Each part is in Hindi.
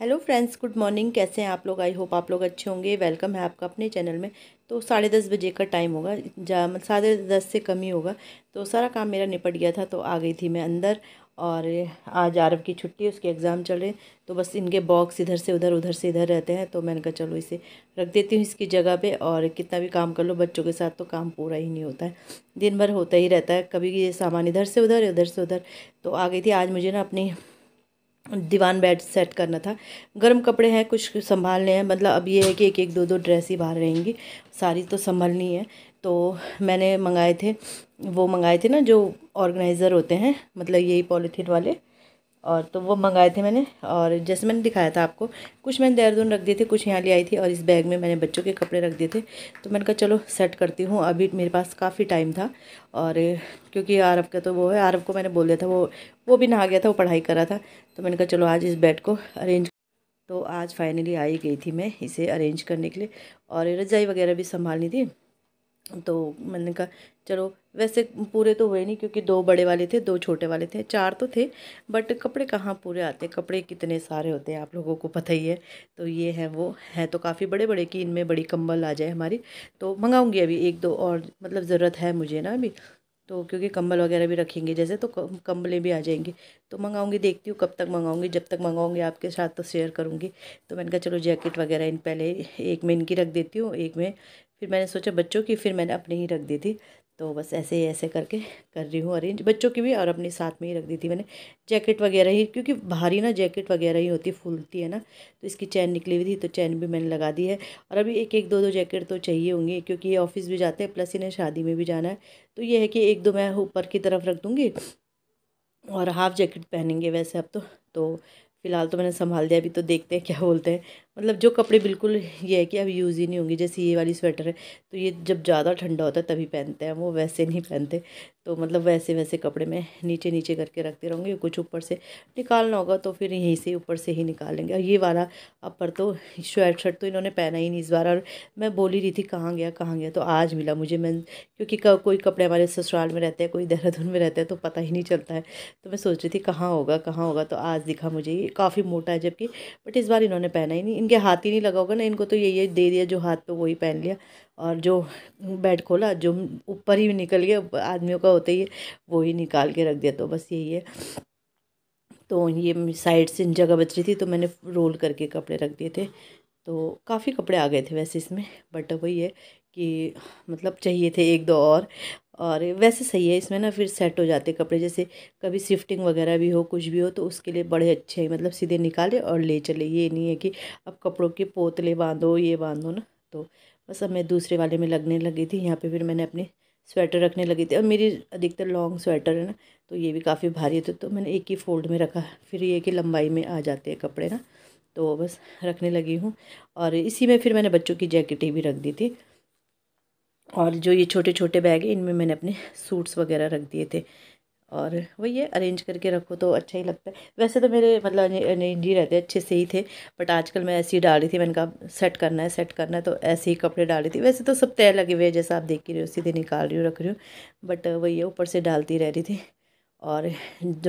हेलो फ्रेंड्स गुड मॉर्निंग कैसे हैं आप लोग आई होप आप लोग अच्छे होंगे वेलकम है आपका अपने चैनल में तो साढ़े दस बजे का टाइम होगा जा साढ़े दस से कम ही होगा तो सारा काम मेरा निपट गया था तो आ गई थी मैं अंदर और आज आरव की छुट्टी है उसके एग्ज़ाम चल रहे हैं तो बस इनके बॉक्स इधर से उधर उधर से इधर रहते हैं तो मैंने कहा चलो इसे रख देती हूँ इसकी जगह पे और कितना भी काम कर लो बच्चों के साथ तो काम पूरा ही नहीं होता है दिन भर होता ही रहता है कभी ये सामान इधर से उधर इधर से उधर तो आ गई थी आज मुझे ना अपनी दीवान बेड सेट करना था गर्म कपड़े हैं कुछ संभालने हैं मतलब अब ये है कि एक एक दो दो ड्रेस ही बाहर रहेंगी सारी तो संभलनी है तो मैंने मंगाए थे वो मंगाए थे ना जो ऑर्गेनाइज़र होते हैं मतलब यही पॉलीथीन वाले और तो वो मंगाए थे मैंने और जैसे मैंने दिखाया था आपको कुछ मैंने देहरादून रख दिए थे कुछ यहाँ ले आई थी और इस बैग में मैंने बच्चों के कपड़े रख दिए थे तो मैंने कहा चलो सेट करती हूँ अभी मेरे पास काफ़ी टाइम था और क्योंकि आरव का तो वो है आरव को मैंने बोल दिया था वो वो भी नहा गया था वो पढ़ाई कर रहा था तो मैंने कहा चलो आज इस बेड को अरेंज तो आज फाइनली आई गई थी मैं इसे अरेंज करने के लिए और रजाई वगैरह भी संभालनी थी तो मैंने कहा चलो वैसे पूरे तो हुए नहीं क्योंकि दो बड़े वाले थे दो छोटे वाले थे चार तो थे बट कपड़े कहाँ पूरे आते कपड़े कितने सारे होते हैं आप लोगों को पता ही है तो ये है वो है तो काफ़ी बड़े बड़े कि इनमें बड़ी कंबल आ जाए हमारी तो मंगाऊंगी अभी एक दो और मतलब ज़रूरत है मुझे ना अभी तो क्योंकि कंबल वगैरह भी रखेंगे जैसे तो कंबलें भी आ जाएंगी तो मंगाऊंगी देखती हूँ कब तक मंगाऊंगी जब तक मंगाऊंगी आपके साथ तो शेयर करूँगी तो मैंने कहा चलो जैकेट वगैरह इन पहले एक में इनकी रख देती हूँ एक में फिर मैंने सोचा बच्चों की फिर मैंने अपनी ही रख दी थी तो बस ऐसे ही ऐसे करके कर रही हूँ अरेंज बच्चों की भी और अपने साथ में ही रख दी थी मैंने जैकेट वगैरह ही क्योंकि भारी ना जैकेट वगैरह ही होती फूलती है ना तो इसकी चैन निकली हुई थी तो चैन भी मैंने लगा दी है और अभी एक एक दो दो जैकेट तो चाहिए होंगी क्योंकि ये ऑफिस भी जाते हैं प्लस इन्हें शादी में भी जाना है तो ये है कि एक दो मैं ऊपर की तरफ रख दूँगी और हाफ़ जैकेट पहनेंगे वैसे अब तो तो फ़िलहाल तो मैंने संभाल दिया अभी तो देखते हैं क्या बोलते हैं मतलब जो कपड़े बिल्कुल ये है कि अब यूज़ ही नहीं होंगे जैसे ये वाली स्वेटर है तो ये जब ज़्यादा ठंडा होता है तभी पहनते हैं वो वैसे नहीं पहनते तो मतलब वैसे वैसे कपड़े मैं नीचे नीचे करके रखते रहूँगी कुछ ऊपर से निकालना होगा तो फिर यहीं से ऊपर से ही निकालेंगे और ये वाला अपर तो स्वेट शर्ट तो इन्होंने पहना ही नहीं इस बार और मैं बोल ही रही थी कहाँ गया कहाँ गया तो आज मिला मुझे मैं क्योंकि कोई कपड़े हमारे ससुराल में रहते हैं कोई देहरादून में रहते हैं तो पता ही नहीं चलता है तो मैं सोच रही थी कहाँ होगा कहाँ होगा तो आज दिखा मुझे ये काफ़ी मोटा है जबकि बट इस बार इन्होंने पहना ही नहीं इनके हाथ ही नहीं लगा होगा ना इनको तो ये ये दे दिया जो हाथ पे वही पहन लिया और जो बेड खोला जो ऊपर ही निकल गया आदमियों का होता ही है वो ही निकाल के रख दिया तो बस यही है तो ये साइड से जगह बच रही थी तो मैंने रोल करके कपड़े रख दिए थे तो काफ़ी कपड़े आ गए थे वैसे इसमें बट वही है कि मतलब चाहिए थे एक दो और और वैसे सही है इसमें ना फिर सेट हो जाते कपड़े जैसे कभी शिफ्टिंग वगैरह भी हो कुछ भी हो तो उसके लिए बड़े अच्छे हैं मतलब सीधे निकाले और ले चले ये नहीं है कि अब कपड़ों के पोतले बांधो ये बांधो ना तो बस अब मैं दूसरे वाले में लगने लगी थी यहाँ पर फिर मैंने अपने स्वेटर रखने लगी थी और मेरी अधिकतर लॉन्ग स्वेटर है ना तो ये भी काफ़ी भारी थे तो, तो मैंने एक ही फोल्ड में रखा फिर ये कि लंबाई में आ जाते हैं कपड़े ना तो बस रखने लगी हूँ और इसी में फिर मैंने बच्चों की जैकेटें भी रख दी थी और जो ये छोटे छोटे बैग हैं इनमें मैंने अपने सूट्स वगैरह रख दिए थे और वही है अरेंज करके रखो तो अच्छा ही लगता है वैसे तो मेरे मतलब अरेंज ही रहते अच्छे से ही थे बट आजकल मैं ऐसे ही रही थी मैंने कहा सेट करना है सेट करना है तो ऐसे ही कपड़े डाल रही थी वैसे तो सब तय लगे हुए हैं जैसा आप देख ही रहे हो सीधे निकाल रही हूँ रख रही हूँ बट वही है ऊपर से डालती रह रही थी और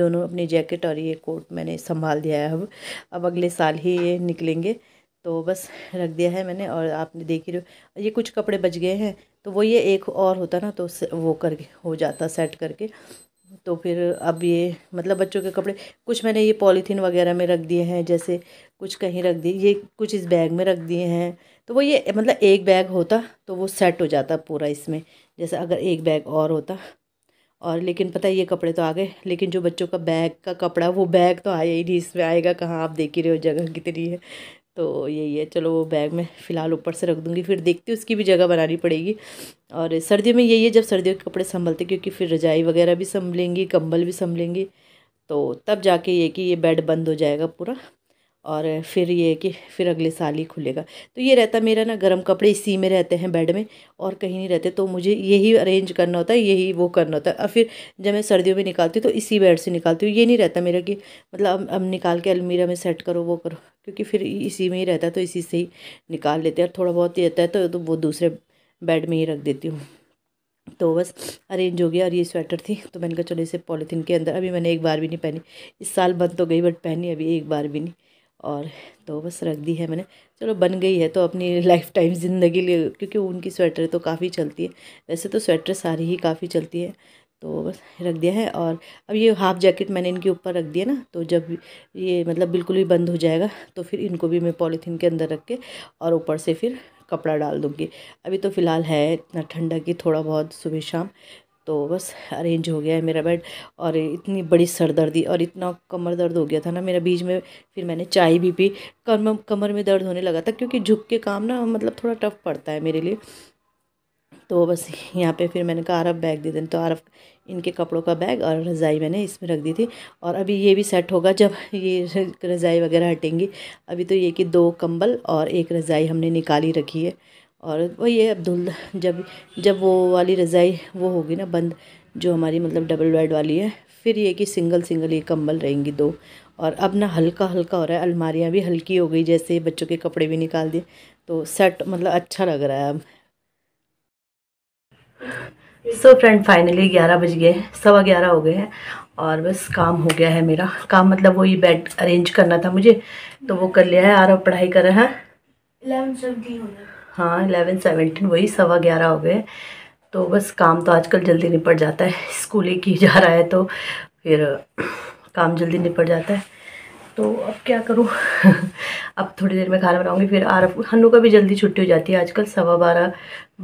दोनों अपनी जैकेट और ये कोट मैंने संभाल दिया है अब अब अगले साल ही ये निकलेंगे तो बस रख दिया है मैंने और आपने देख ही रहे ये कुछ कपड़े बच गए हैं तो वो ये एक और होता ना तो वो करके हो जाता सेट करके तो फिर अब ये मतलब बच्चों के कपड़े कुछ मैंने ये पॉलीथीन वगैरह में रख दिए हैं जैसे कुछ कहीं रख दिए ये कुछ इस बैग में रख दिए हैं तो वो ये मतलब एक बैग होता तो वो सेट हो जाता पूरा इसमें जैसे अगर एक बैग और होता और लेकिन पता है ये कपड़े तो आ गए लेकिन जो बच्चों का बैग का कपड़ा वो बैग तो आया ही नहीं इसमें आएगा कहाँ आप देख ही रहे हो जगह कितनी है तो यही है चलो वो बैग में फ़िलहाल ऊपर से रख दूँगी फिर देखती हूँ उसकी भी जगह बनानी पड़ेगी और सर्दियों में यही है जब सर्दियों के कपड़े संभलते क्योंकि फिर रजाई वगैरह भी संभलेंगी कंबल भी संभलेंगी तो तब जाके ये कि ये बेड बंद हो जाएगा पूरा और फिर ये कि फिर अगले साल ही खुलेगा तो ये रहता मेरा ना गर्म कपड़े इसी में रहते हैं बेड में और कहीं नहीं रहते तो मुझे यही अरेंज करना होता है यही वो करना होता है और फिर जब मैं सर्दियों में निकालती हूँ तो इसी बेड से निकालती हूँ ये नहीं रहता मेरा कि मतलब अब अब निकाल के अलमीरा में सेट करो वो करो क्योंकि फिर इसी में ही रहता है तो इसी से ही निकाल लेते हैं और थोड़ा बहुत ही रहता है तो, तो वो दूसरे बेड में ही रख देती हूँ तो बस अरेंज हो गया और ये स्वेटर थी तो मैंने कहा चलो इसे पॉलीथीन के अंदर अभी मैंने एक बार भी नहीं पहनी इस साल बंद तो गई बट पहनी अभी एक बार भी नहीं और तो बस रख दी है मैंने चलो बन गई है तो अपनी लाइफ टाइम ज़िंदगी लिए क्योंकि उनकी स्वेटर तो काफ़ी चलती है वैसे तो स्वेटर सारी ही काफ़ी चलती है तो बस रख दिया है और अब ये हाफ़ जैकेट मैंने इनके ऊपर रख दिया ना तो जब ये मतलब बिल्कुल भी बंद हो जाएगा तो फिर इनको भी मैं पॉलीथीन के अंदर रख के और ऊपर से फिर कपड़ा डाल दूँगी अभी तो फ़िलहाल है इतना ठंडा कि थोड़ा बहुत सुबह शाम तो बस अरेंज हो गया है मेरा बेड और इतनी बड़ी सर दर्दी और इतना कमर दर्द हो गया था ना मेरा बीच में फिर मैंने चाय भी पी कमर कमर में दर्द होने लगा था क्योंकि झुक के काम ना मतलब थोड़ा टफ पड़ता है मेरे लिए तो बस यहाँ पे फिर मैंने कहा आरफ बैग दे दें तो आरफ इनके कपड़ों का बैग और रज़ाई मैंने इसमें रख दी थी और अभी ये भी सेट होगा जब ये रज़ाई वगैरह हटेंगी अभी तो ये कि दो कंबल और एक रज़ाई हमने निकाली रखी है और वो ये अब धुल जब जब वो वाली रज़ाई वो होगी ना बंद जो हमारी मतलब डबल बेड वाली है फिर ये कि सिंगल सिंगल ये कंबल रहेंगी दो और अब ना हल्का हल्का हो रहा है अलमारियाँ भी हल्की हो गई जैसे बच्चों के कपड़े भी निकाल दिए तो सेट मतलब अच्छा लग रहा है अब सो फ्रेंड फाइनली ग्यारह बज गए हैं सवा ग्यारह हो गए हैं और बस काम हो गया है मेरा काम मतलब वही बेड अरेंज करना था मुझे तो वो कर लिया है आरव पढ़ाई कर रहा है हाँ इलेवन सेवेंटीन वही सवा ग्यारह हो गए तो बस काम तो आजकल जल्दी निपट जाता है स्कूल ही की जा रहा है तो फिर काम जल्दी निपट जाता है तो अब क्या करूँ अब थोड़ी देर में खाना बनाऊँगी फिर आर हनू का भी जल्दी छुट्टी हो जाती है आजकल सवा बारह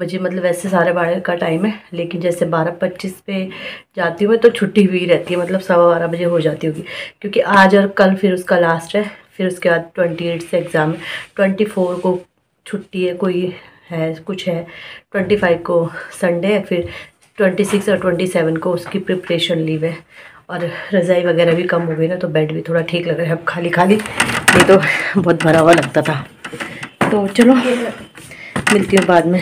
बजे मतलब वैसे साढ़े बारह का टाइम है लेकिन जैसे बारह पच्चीस पे जाती हूँ तो छुट्टी हुई रहती है मतलब सवा बारह बजे हो जाती होगी क्योंकि आज और कल फिर उसका लास्ट है फिर उसके बाद ट्वेंटी एट से एग्ज़ाम है ट्वेंटी फोर को छुट्टी है कोई है कुछ है ट्वेंटी फाइव को संडे है फिर ट्वेंटी सिक्स और ट्वेंटी सेवन को उसकी प्रिपरेशन लीव है और रज़ाई वगैरह भी कम हो गई ना तो बेड भी थोड़ा ठीक लग रहा है अब खाली खाली नहीं तो बहुत भरा हुआ लगता था तो चलो मिलती हूँ बाद में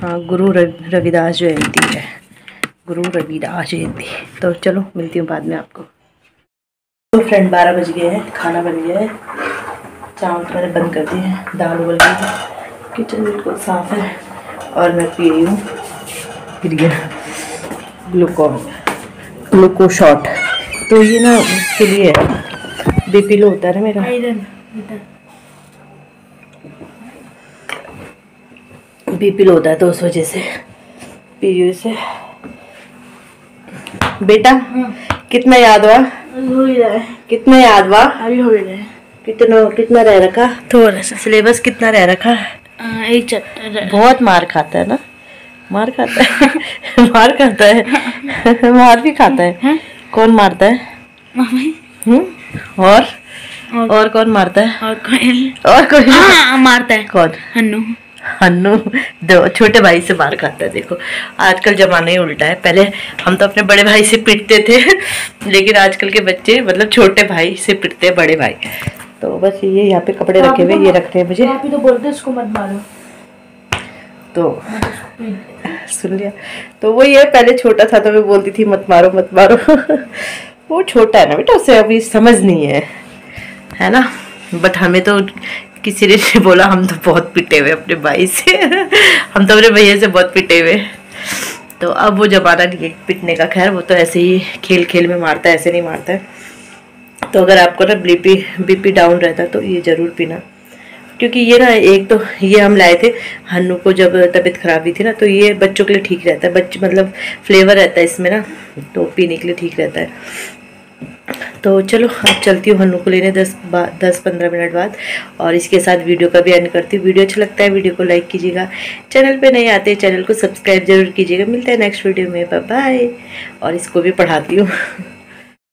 हाँ गुरु रविदास जयंती है गुरु रविदास जयंती तो चलो मिलती हूँ बाद में आपको तो फ्रेंड बारह बज गए हैं खाना बन गया है चावल मैंने बंद कर दिए हैं दाल उबल गई है किचन बिल्कुल साफ़ है और मैं पी रही हूँ गिर गया ग्लूकॉन ग्लूको शॉट तो ये ना उसके लिए बीपी लो होता है मेरा बीपी लो होता है तो उस वजह से पीओ से बेटा हाँ। कितना याद हुआ कितना याद हुआ अभी हो रहा है कितना कितना रह रखा थोड़ा सा सिलेबस कितना रह रखा एक चैप्टर बहुत मार खाता है ना मार खाता है मार खाता है मार भी खाता है, कौन मारता है हम्म? और और कौन मारता है और कोयल और कोयल हाँ, हाँ, मारता है कौन हनु हनु दो छोटे भाई से मार खाता है देखो आजकल जमाना ही उल्टा है पहले हम तो अपने बड़े भाई से पिटते थे लेकिन आजकल के बच्चे मतलब छोटे भाई से पिटते हैं बड़े भाई तो बस ये यहाँ पे कपड़े रखे हुए तो ये रखते हैं मुझे तो बोलते उसको मत मारो तो सुन लिया तो वो ये पहले छोटा था तो मैं बोलती थी मत मारो मत मारो वो छोटा है ना बेटा उसे अभी समझ नहीं है है ना बट हमें तो किसी ने बोला हम तो बहुत पिटे हुए अपने भाई से हम तो अपने भैया से बहुत पिटे हुए तो अब वो जमाना नहीं है पिटने का खैर वो तो ऐसे ही खेल खेल में मारता है ऐसे नहीं मारता है तो अगर आपको ना बीपी बीपी डाउन रहता है तो ये ज़रूर पीना क्योंकि ये ना एक तो ये हम लाए थे हन्नू को जब तबीयत खराब हुई थी ना तो ये बच्चों के लिए ठीक रहता है बच्चे मतलब फ्लेवर रहता है इसमें ना तो पीने के लिए ठीक रहता है तो चलो अब चलती हूँ हन्नू को लेने दस बा दस पंद्रह मिनट बाद और इसके साथ वीडियो का भी एंड करती हूँ वीडियो अच्छा लगता है वीडियो को लाइक कीजिएगा चैनल पे नहीं आते चैनल को सब्सक्राइब जरूर कीजिएगा मिलता है नेक्स्ट वीडियो में बाय और इसको भी पढ़ाती हूँ